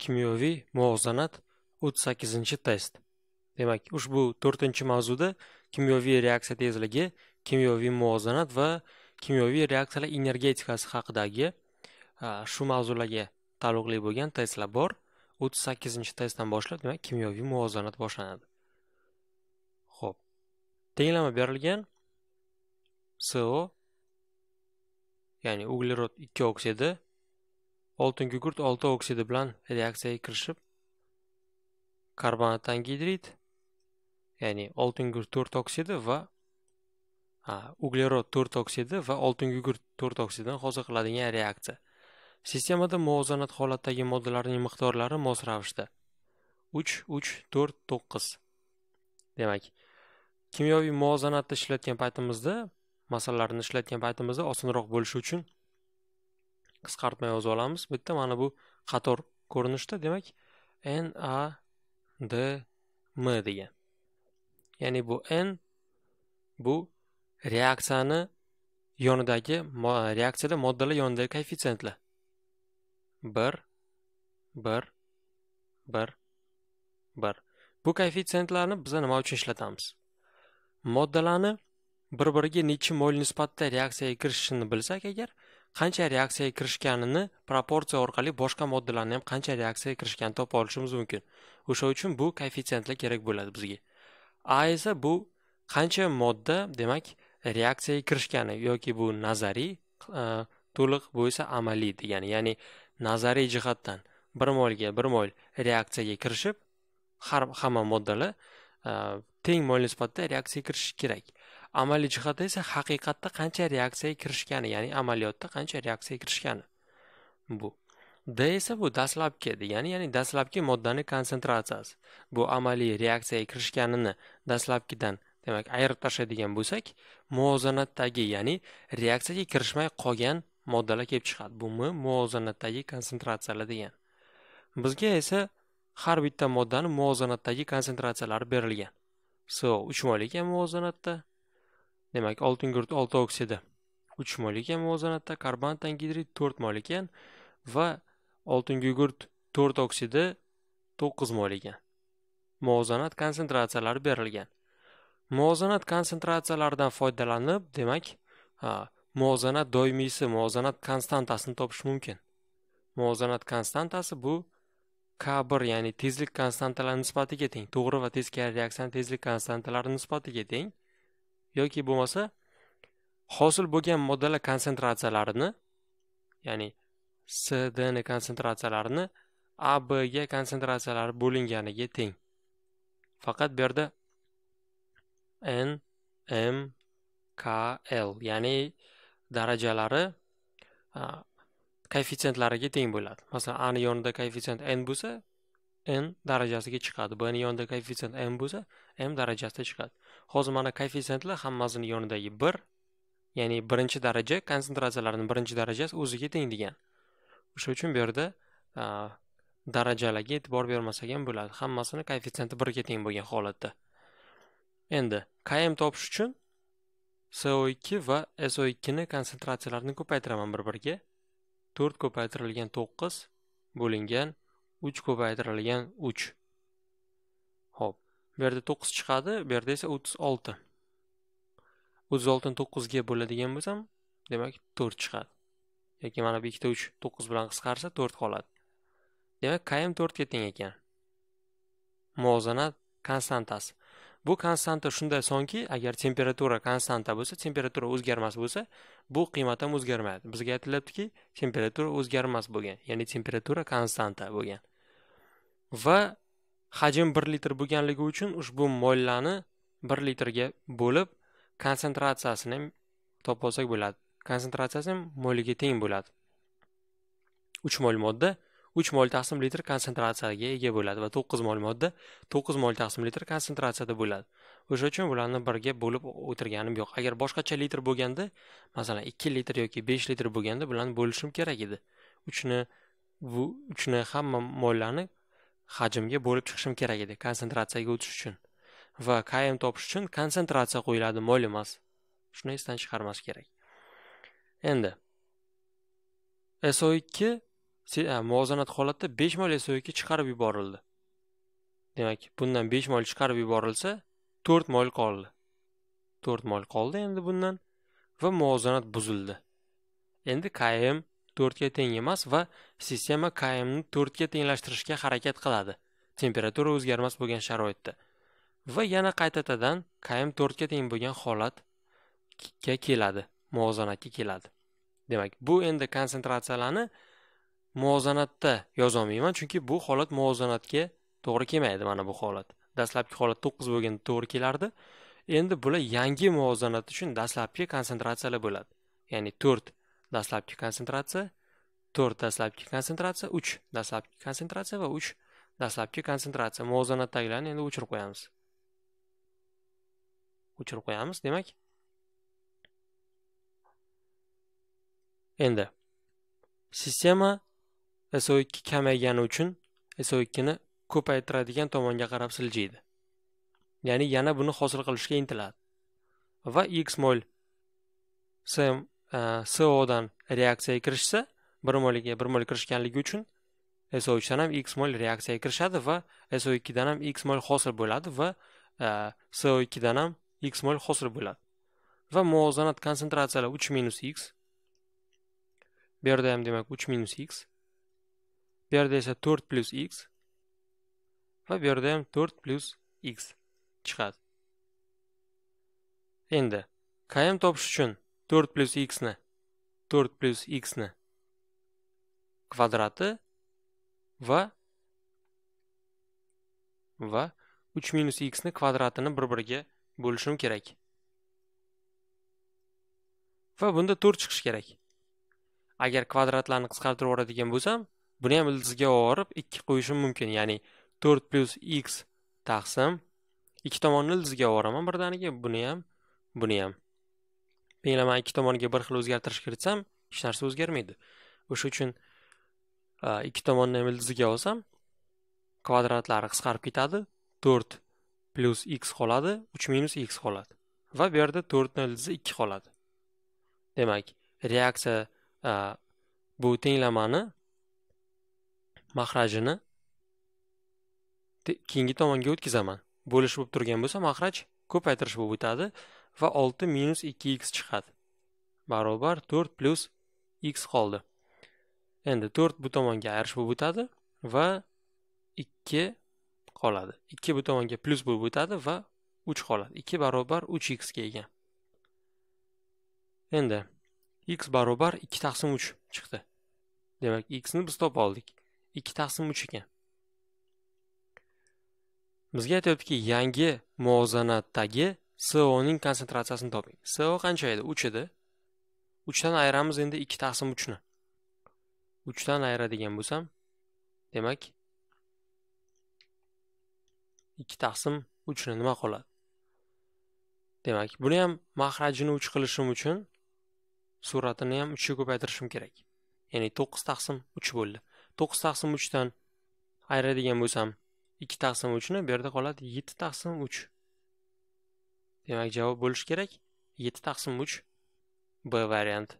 kimyoviy muvozanat 38-test. Demak, ushbu 4-mavzuda kimyoviy reaksiya tezligi, kimyoviy muvozanat va kimyoviy reaksiyalar energetikasi haqidagi shu mavzularga taalluqli bo'lgan testlar bor. 38-testdan boshlab, demak, kimyoviy muvozanat boshlanadi. Xo'p. Tenglama berilgan CO ya'ni uglerod 2 oksidi oltin gugurt olti oksidi bilan reaksiyaga kirishib karbonat angidrid ya'ni oltin gugurt to'rt oksidi va uglerod to'rt oksidi va oltin gugurt to'rt oksididan hosil qiladigan reaksiya sistemada muvozanat holatdagi moddalarning miqdorlari mos ravishda uch uch to'rt to'qqiz demak kimyoviy muvozanatni ishlatgan paytimizda masalalarni ishlatgan paytimizda osonroq bo'lishi uchun qisqartma yozib olamiz bu yerda mana bu qator ko'rinishda demak n a d m degan ya'ni bu n bu reaksiyani yonidagi reaksiyada moddalar yonidagi koeffitsientlar bir bir bir bir bu koeffitsientlarni biz nima uchun ishlatamiz moddalarni bir biriga necha mol nisbatda reaksiyaga kirishishini bilsak agar qancha reaksiyaga kirishganini proporsiya orqali boshqa moddalarni ham qancha reaksiyaga kirishganini topa olishimiz mumkin o'sha uchun bu koeffitsientlar kerak bo'ladi bizga a esa bu qancha modda demak reaksiyaga kirishgani yoki bu nazariy to'liq bu esa amaliy degani ya'ni nazariy jihatdan bir molga bir mol reaksiyaga kirishib har hamma moddalar teng mol nisbatda reaksiyaga kirishi kerak amaliy jihatda esa haqiqatda qancha reaksiyaga kirishgani ya'ni amaliyotda qancha reaksiyaga kirishgani bu d esa bu dastlabki degani ya'ni dastlabki moddani konsentratsiyasi bu amaliy reaksiyaga kirishganini dastlabkidan demak ayirib tashlaydigan bo'lsak muvozanatdagi ya'ni reaksiyaga kirishmay qolgan moddalar kelib chiqadi bu m muvozanatdagi konsentratsiyalar degan bizga esa har bitta moddani muvozanatdagi konsentratsiyalari berilgan so uch moylik ham muvozanatda demak oltingurt 6 olti oksidi 3 mol ekan muvozanatda karbon tangidrid 4 mol ekan va oltingugurt 4 to'rt oksidi 9 mol ekan muvozanat konsentratsiyalari berilgan muvozanat konsentratsiyalaridan foydalanib demak muvozanat doimiysi muvozanat konstantasini topish mumkin muvozanat konstantasi bu k1 ya'ni tezlik konstantalari nisbatiga teng to'g'ri va teskari reaksiyaning tezlik konstantalari nisbatiga teng yoki bo'lmasa hosil bo'lgan moddalar konsentratsiyalarini ya'ni dni konsentratsiyalarini ga konsentratsiyalari bo'linganiga teng faqat bu yerda n m k l ya'ni darajalari koeffitsientlariga teng bo'ladi masalan a ni yonida koeffitsient n bo'lsa n darajasiga chiqadi bni yonida koeffitsient m bo'lsa m darajasida chiqadi hozir mana koeffitsientlar hammasini yonidagi bir ya'ni birinchi daraja konsentratsiyalarni birinchi darajasi o'ziga teng degan o'sha uchun bu yerda darajalarga e'tibor bermasak ham bo'ladi hammasini koeffitsienti birga teng bo'lgan holatda endi km topish uchun so2 va so2 ni konsentratsiyalarini ko'paytiraman bir biriga 4 ko'paytirilgan 9 bo'lingan uch ko'paytirilgan uch ho'p bu yerda to'qqiz chiqadi bu yerda esa o'ttiz olti o'ttiz oltini to'qqizga bo'ladigan bo'lsam demak to'rt chiqadi yoki mana bu ikkita uch to'qqiz bilan qisqarsa to'rt qoladi demak km to'rtga teng ekan muvozanat konstantasi bu konstanta shunday sonki agar temperatura konstanta bo'lsa temperatura o'zgarmas bo'lsa bu qiymat ham o'zgarmaydi bizga aytilyaptiki temperatura o'zgarmas bo'lgan ya'ni temperatura konstanta bo'lgan va hajm 1 litr bo'lganligi uchun ushbu mollarni 1 litrga bo'lib konsentratsiyasini ham topib olsak bo'ladi konsentratsiyasi molga teng bo'ladi 3 mol modda 3 mol taqsim litr konsentratsiyaga ega bo'ladi va 9 mol modda 9 mol taqsim litr konsentratsiyada bo'ladi o'sha uchun ularni birga bo'lib o'tirganim yo'q agar boshqacha litr bo'lganda masalan 2 litr yoki 5 litr bo'lganda bularni bo'lishim kerak edi 3 ni bu 3 ni hamma mollarni hajmga bo'lib chiqishim kerak edi konsentratsiyaga o'tish uchun va km topish uchun konsentratsiya qo'yiladi mol emas shuni esdan chiqarmas kerak endi so ikki muvozanat holatda besh mol so ikki chiqarib yuborildi demak bundan besh mol chiqarib yuborilsa to'rt mol qoldi to'rt mol qoldi endi bundan va muvozanat buzildi endi km 4 ga teng emas va sistema 4 ga tenglashtirishga harakat qiladi temperatura o'zgarmas bo'lgan sharoitda va yana qaytadan km ga teng bo'lgan holat ga keladi muvozanatga keladi demak bu endi konsentratsiyalarni muvozanatda yozolmayman chunki bu holat muvozanatga to'g'ri kelmaydi mana bu holat dastlabki holat 9 bo'lgan to'g'ri kelardi endi bular yangi muvozanat uchun dastlabki konsentratsiyalar bo'ladi ya'ni 4 dastlabki konsentratsiya, 4 dastlabki konsentratsiya, 3 dastlabki konsentratsiya va 3 dastlabki konsentratsiya. Muvozanatdagilarni endi o'chirib qo'yamiz. O'chirib qo'yamiz, demak. Endi sistema SO2 kamaygani uchun SO2 ni ko'paytiradigan tomonga qarab siljiydi. Ya'ni yana buni hosil qilishga intiladi. Va X mol SM sodan reaksiyaga kirishsa bir molga bir mol kirishganligi uchun so uchdan ham x mol reaksiyaga kirishadi va so ikkidan ham x mol hosil bo'ladi va so ikkidan ham x mol hosil bo'ladi va muvozanat konsentratsiyalari uch minus x bu yerda ham demak uch minus x bu yerda esa to'rt plyus x va bu yerda ham to'rt plyus x chiqadi endi km topish uchun to'rt ni xni to'rt plyus xni kvadrati va va 3 minus ni kvadratini bir biriga bo'lishim kerak va bunda 4 chiqishi kerak agar kvadratlarni qisqartirib yuboradigan bo'lsam buni ham ildizga olib 2 qo'yishim mumkin ya'ni 4 plyus x taqsim ikki tomonni ildizga oboraman birdaniga buni ham buni ham piylaman ikki tomonga bir xil o'zgartirish kiritsam hech narsa o'zgarmaydi o'sha uchun ikki tomonni ham ildiziga olsam kvadratlari qisqarib ketadi to'rt plyus x qoladi uch minus x qoladi va bu yerda to'rtni ildizi ikki qoladi demak reaksiya bu tenglamani mahrajini keyingi tomonga o'tkazaman bo'lish bo'lib turgan bo'lsa mahraj ko'paytirish bo'lib o'tadi va 6 minus 2x chiqadi barobar 4 plus x qoldi endi 4 bu tomonga ayirish bo'lib o'tadi va 2 qoladi 2 bu tomonga plus bo'lib o'tadi va 3 qoladi 2 barobar 3x ga endi x barobar 2 taqsim 3 chiqdi demak x ni biz topib oldik 2 taqsim 3 ekan bizga aytyaptiki yangi muvozanatdagi SOning konsentratsiyasini toping. SO qancha edi? 3 edi. 3 dan ayiramiz endi 2 taqsim 3 ni. 3 dan ayiradigan bo'lsam, demak 2 taqsim 3 ni nima qoladi? Demak, buni ham mahrajini 3 qilishim uchun suratini ham 3 ga ko'paytirishim kerak. Ya'ni 9 taqsim 3 bo'ldi. 9 taqsim 3 dan ayiradigan bo'lsam, 2 taqsim 3 ni bu yerda qoladi 7 taqsim 3. Demak, javob bo'lishi kerak 7 taqsim 3 B variant.